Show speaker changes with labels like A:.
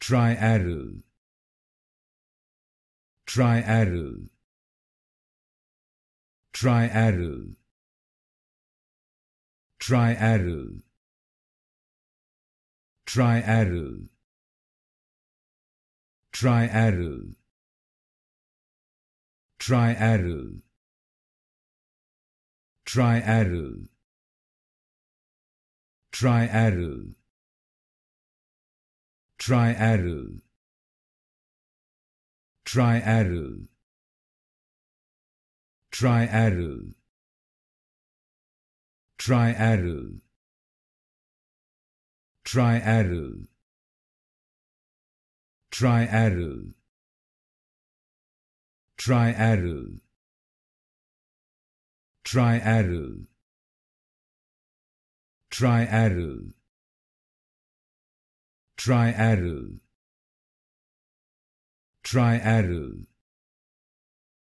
A: triaryl triaryl triaryl triaryl triaryl triaryl triaryl triaryl triaryl triaryl triaryl triaryl triaryl triaryl triaryl triaryl triaryl triaryl triaryl triaryl